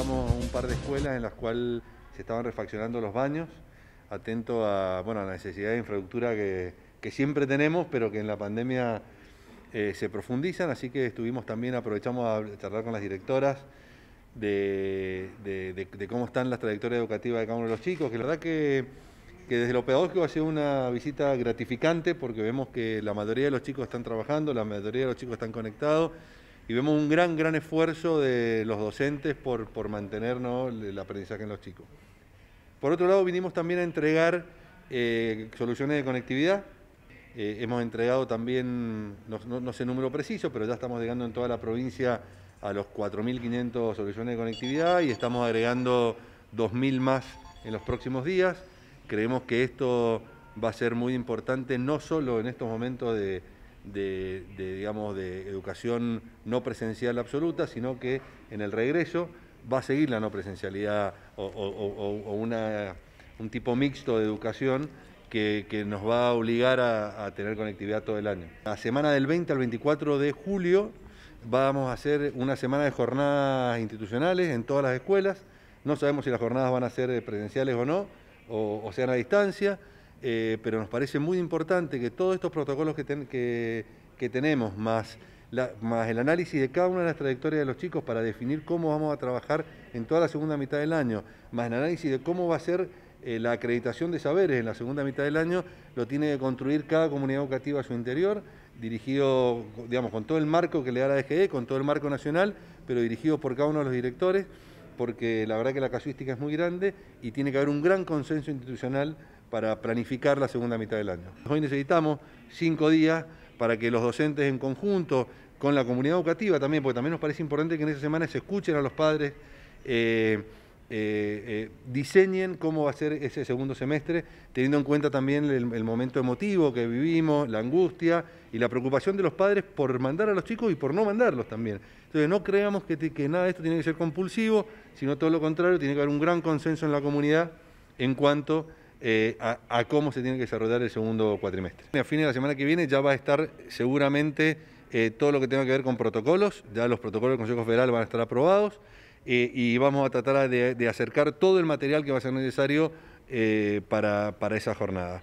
en un par de escuelas en las cuales se estaban refaccionando los baños, atento a bueno, la necesidad de infraestructura que, siempre tenemos, pero que en la pandemia eh, se profundizan, así que estuvimos también, aprovechamos a charlar con las directoras de, cómo están las trayectorias educativas de cada uno de los chicos, que la verdad que desde lo pedagógico ha sido una visita gratificante porque vemos que la mayoría de los chicos están trabajando, la mayoría de los chicos están conectados y vemos un gran, gran esfuerzo de los docentes por, por mantener el aprendizaje en los chicos. Por otro lado, vinimos también a entregar eh, soluciones de conectividad. Eh, hemos entregado también, no, sé no, sé número preciso, pero ya estamos llegando en toda la provincia a los 4.500 soluciones de conectividad y estamos agregando 2.000 más en los próximos días. Creemos que esto va a ser muy importante, no solo en estos momentos de, de, digamos, de educación no presencial absoluta, sino que en el regreso va a seguir la no presencialidad o, un tipo mixto de educación que, nos va a obligar a, a, tener conectividad todo el año. La semana del 20 al 24 de julio vamos a hacer una semana de jornadas institucionales en todas las escuelas. No sabemos si las jornadas van a ser presenciales o no, o sean a distancia. Eh, pero nos parece muy importante que todos estos protocolos que, tenemos, más, el análisis de cada una de las trayectorias de los chicos para definir cómo vamos a trabajar en toda la segunda mitad del año, más el análisis de cómo va a ser eh, la acreditación de saberes en la segunda mitad del año, lo tiene que construir cada comunidad educativa a su interior, dirigido, digamos, con todo el marco que le da la DGE, con todo el marco nacional, pero dirigido por cada uno de los directores, porque la verdad que la casuística es muy grande y tiene que haber un gran consenso institucional para planificar la segunda mitad del año. Hoy necesitamos cinco días para que los docentes en conjunto, con la comunidad educativa también, porque también nos parece importante que en esa semana se escuchen a los padres, eh, eh, eh, diseñen cómo va a ser ese segundo semestre, teniendo en cuenta también el, momento emotivo que vivimos, la angustia y la preocupación de los padres por mandar a los chicos y por no mandarlos también. Entonces no creamos que, que nada de esto tiene que ser compulsivo, sino todo lo contrario, tiene que haber un gran consenso en la comunidad en cuanto eh, a, cómo se tiene que desarrollar el segundo cuatrimestre. A fines de la semana que viene ya va a estar seguramente eh, todo lo que tenga que ver con protocolos, ya los protocolos del Consejo Federal van a estar aprobados eh, y vamos a tratar de, acercar todo el material que va a ser necesario para esa jornada.